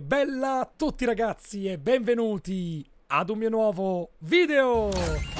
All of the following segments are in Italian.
bella a tutti ragazzi e benvenuti ad un mio nuovo video!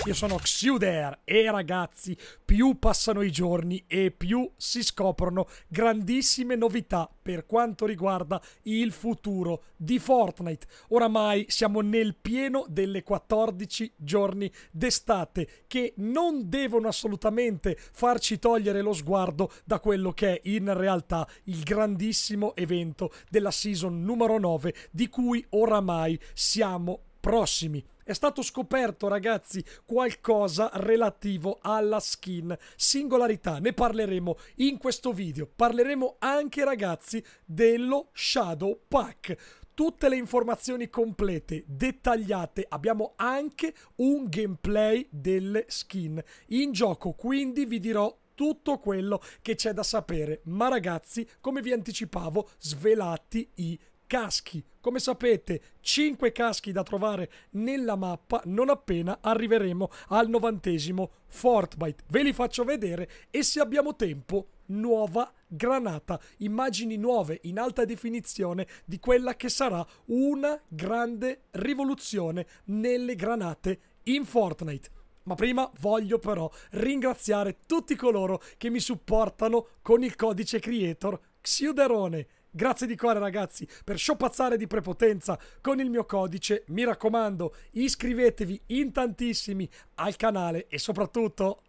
Io sono Xuder e ragazzi, più passano i giorni e più si scoprono grandissime novità per quanto riguarda il futuro di Fortnite. Oramai siamo nel pieno delle 14 giorni d'estate che non devono assolutamente farci togliere lo sguardo da quello che è in realtà il grandissimo evento della season numero 9 di cui oramai siamo prossimi. È stato scoperto, ragazzi, qualcosa relativo alla skin singolarità. Ne parleremo in questo video. Parleremo anche, ragazzi, dello Shadow Pack tutte le informazioni complete, dettagliate, abbiamo anche un gameplay delle skin in gioco, quindi vi dirò tutto quello che c'è da sapere. Ma ragazzi, come vi anticipavo, svelati i caschi. Come sapete, 5 caschi da trovare nella mappa non appena arriveremo al novantesimo Fortnite. Ve li faccio vedere e se abbiamo tempo, nuova granata, immagini nuove in alta definizione di quella che sarà una grande rivoluzione nelle granate in Fortnite. Ma prima voglio però ringraziare tutti coloro che mi supportano con il codice creator Xiuderone Grazie di cuore ragazzi per sciopazzare di prepotenza con il mio codice. Mi raccomando, iscrivetevi in tantissimi al canale e soprattutto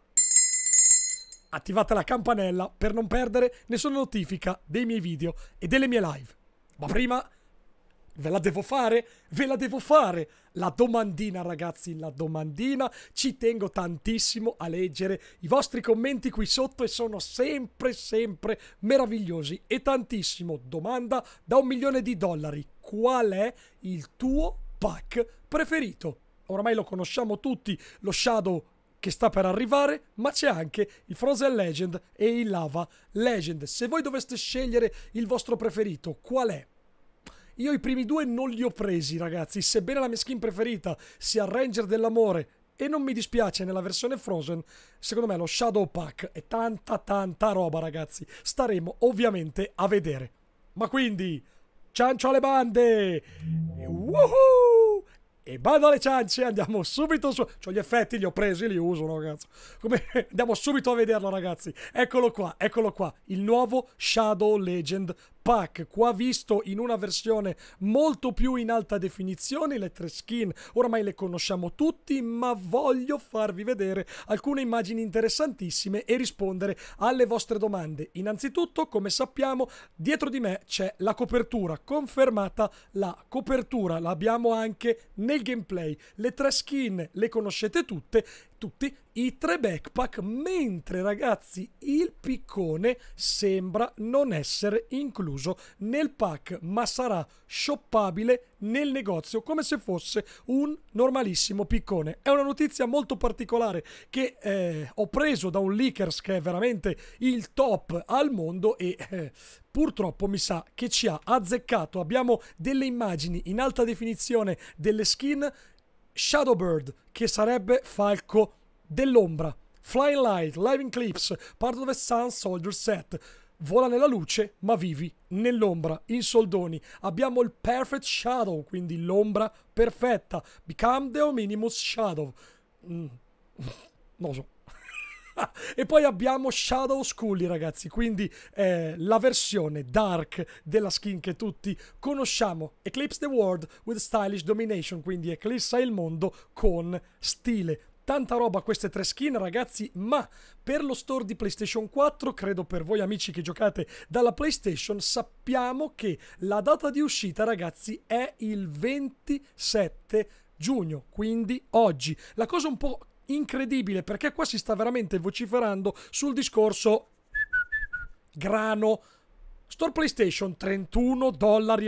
attivate la campanella per non perdere nessuna notifica dei miei video e delle mie live. Ma prima Ve la devo fare? Ve la devo fare! La domandina, ragazzi, la domandina. Ci tengo tantissimo a leggere i vostri commenti qui sotto e sono sempre, sempre meravigliosi. E tantissimo. Domanda da un milione di dollari. Qual è il tuo pack preferito? Ormai lo conosciamo tutti, lo Shadow che sta per arrivare, ma c'è anche il Frozen Legend e il Lava Legend. Se voi doveste scegliere il vostro preferito, qual è? Io i primi due non li ho presi, ragazzi. Sebbene la mia skin preferita sia Ranger dell'amore e non mi dispiace nella versione Frozen, secondo me lo Shadow Pack è tanta tanta roba, ragazzi. Staremo ovviamente a vedere. Ma quindi, ciancio alle bande! E woohoo! E bando alle ciance, andiamo subito su... C'ho cioè, gli effetti, li ho presi, li uso, no, ragazzi? Come... andiamo subito a vederlo, ragazzi. Eccolo qua, eccolo qua. Il nuovo Shadow Legend pack qua visto in una versione molto più in alta definizione le tre skin ormai le conosciamo tutti ma voglio farvi vedere alcune immagini interessantissime e rispondere alle vostre domande innanzitutto come sappiamo dietro di me c'è la copertura confermata la copertura l'abbiamo anche nel gameplay le tre skin le conoscete tutte tutti i tre backpack mentre ragazzi il piccone sembra non essere incluso nel pack, ma sarà shoppabile nel negozio come se fosse un normalissimo piccone. È una notizia molto particolare che eh, ho preso da un leakers che è veramente il top al mondo e eh, purtroppo mi sa che ci ha azzeccato. Abbiamo delle immagini in alta definizione delle skin Shadowbird che sarebbe falco dell'ombra Flying Light, Live Clips, Part of the Sun Soldier Set. Vola nella luce, ma vivi nell'ombra, in soldoni. Abbiamo il Perfect Shadow, quindi l'ombra perfetta. Become the Ominimus Shadow. Mm. non lo so. e poi abbiamo Shadow Scully, ragazzi, quindi eh, la versione dark della skin che tutti conosciamo. Eclipse the World with Stylish Domination, quindi eclissa il mondo con stile. Tanta roba queste tre skin ragazzi, ma per lo store di PlayStation 4, credo per voi amici che giocate dalla PlayStation, sappiamo che la data di uscita ragazzi è il 27 giugno, quindi oggi. La cosa un po' incredibile perché qua si sta veramente vociferando sul discorso grano. Store PlayStation 31,95 dollari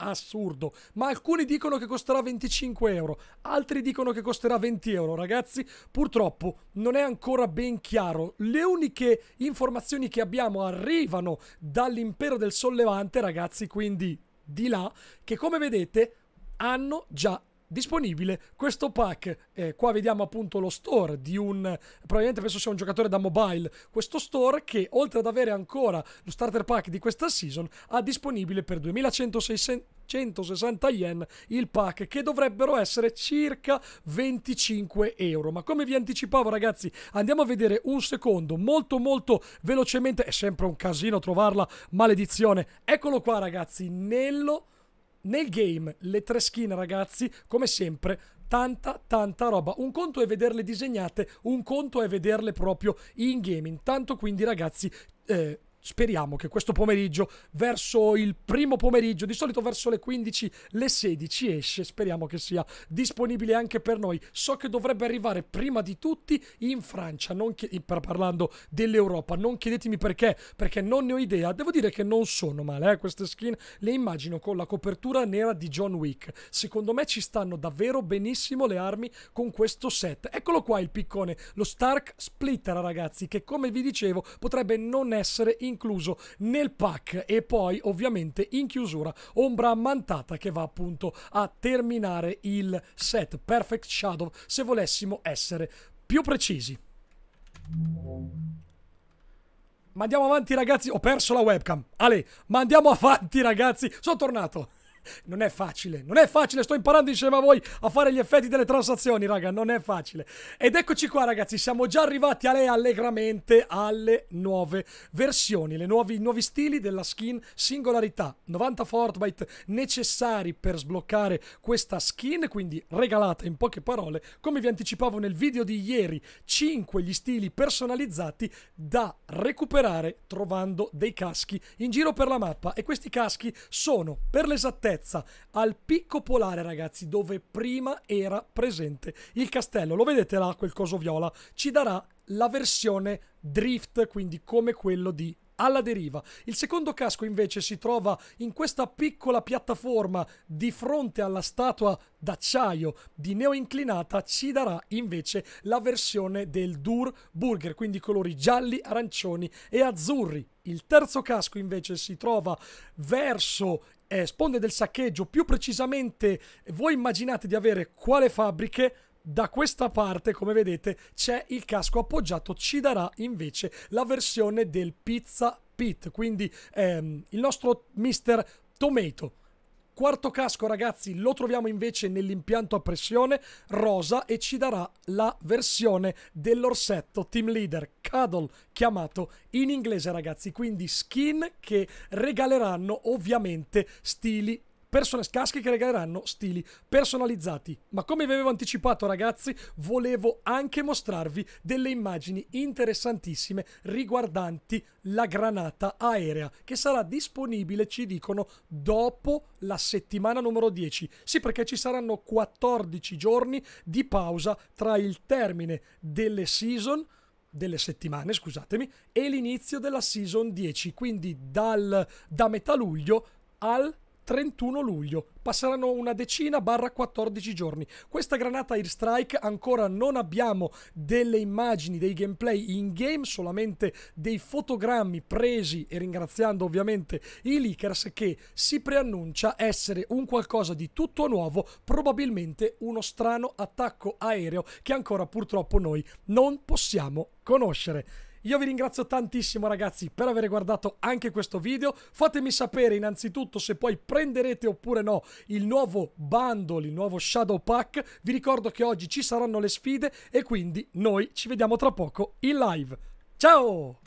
assurdo. Ma alcuni dicono che costerà 25 euro, altri dicono che costerà 20 euro. Ragazzi, purtroppo non è ancora ben chiaro. Le uniche informazioni che abbiamo arrivano dall'impero del sollevante, ragazzi, quindi di là, che come vedete hanno già disponibile questo pack. Eh, qua vediamo appunto lo store di un, probabilmente penso sia un giocatore da mobile, questo store che oltre ad avere ancora lo starter pack di questa season ha disponibile per 2160... yen il pack che dovrebbero essere circa 25 euro ma come vi anticipavo ragazzi andiamo a vedere un secondo molto molto velocemente è sempre un casino trovarla maledizione eccolo qua ragazzi nello nel game le tre skin ragazzi come sempre tanta tanta roba un conto è vederle disegnate un conto è vederle proprio in game intanto quindi ragazzi eh, speriamo che questo pomeriggio, verso il primo pomeriggio, di solito verso le 15, le 16 esce, speriamo che sia disponibile anche per noi. So che dovrebbe arrivare prima di tutti in Francia, non chied- parlando dell'Europa, non chiedetemi perché, perché non ne ho idea. Devo dire che non sono male eh, queste skin, le immagino con la copertura nera di John Wick. Secondo me ci stanno davvero benissimo le armi con questo set. Eccolo qua il piccone, lo Stark Splitter ragazzi, che come vi dicevo potrebbe non essere in incluso nel pack e poi ovviamente in chiusura ombra ammantata che va appunto a terminare il set Perfect Shadow se volessimo essere più precisi. Ma andiamo avanti ragazzi, ho perso la webcam. Ale, ma andiamo avanti ragazzi, sono tornato non è facile, non è facile, sto imparando insieme a voi a fare gli effetti delle transazioni, raga, non è facile. Ed eccoci qua, ragazzi, siamo già arrivati alle, allegramente alle nuove versioni, i nuovi, nuovi stili della skin singolarità. 90 Fortnite necessari per sbloccare questa skin, quindi regalata in poche parole. Come vi anticipavo nel video di ieri, 5 gli stili personalizzati da recuperare trovando dei caschi in giro per la mappa. E questi caschi sono, per l'esattezza, altezza, al picco polare, ragazzi, dove prima era presente il castello. Lo vedete là, quel coso viola? Ci darà la versione drift, quindi come quello di alla deriva. Il secondo casco invece si trova in questa piccola piattaforma di fronte alla statua d'acciaio di Neo inclinata ci darà invece la versione del Dur Burger, quindi colori gialli, arancioni e azzurri. Il terzo casco invece si trova verso eh, sponde del saccheggio, più precisamente voi immaginate di avere quale fabbriche, da questa parte, come vedete, c'è il casco appoggiato, ci darà invece la versione del Pizza Pit, quindi ehm, il nostro mister Tomato quarto casco, ragazzi, lo troviamo invece nell'impianto a pressione rosa e ci darà la versione dell'orsetto team leader Cuddle, chiamato in inglese, ragazzi. Quindi skin che regaleranno ovviamente stili Personal casche che regaleranno stili personalizzati. Ma come vi avevo anticipato ragazzi, volevo anche mostrarvi delle immagini interessantissime riguardanti la granata aerea che sarà disponibile, ci dicono, dopo la settimana numero 10. Sì, perché ci saranno 14 giorni di pausa tra il termine delle season delle settimane, scusatemi, e l'inizio della season 10, quindi dal, da metà luglio al 31 luglio. Passeranno una decina barra 14 giorni. Questa granata Airstrike ancora non abbiamo delle immagini, dei gameplay in game, solamente dei fotogrammi presi e ringraziando ovviamente i leakers che si preannuncia essere un qualcosa di tutto nuovo, probabilmente uno strano attacco aereo che ancora purtroppo noi non possiamo conoscere. Io vi ringrazio tantissimo ragazzi per aver guardato anche questo video. Fatemi sapere innanzitutto se poi prenderete oppure no il nuovo bundle, il nuovo Shadow Pack. Vi ricordo che oggi ci saranno le sfide e quindi noi ci vediamo tra poco in live. Ciao!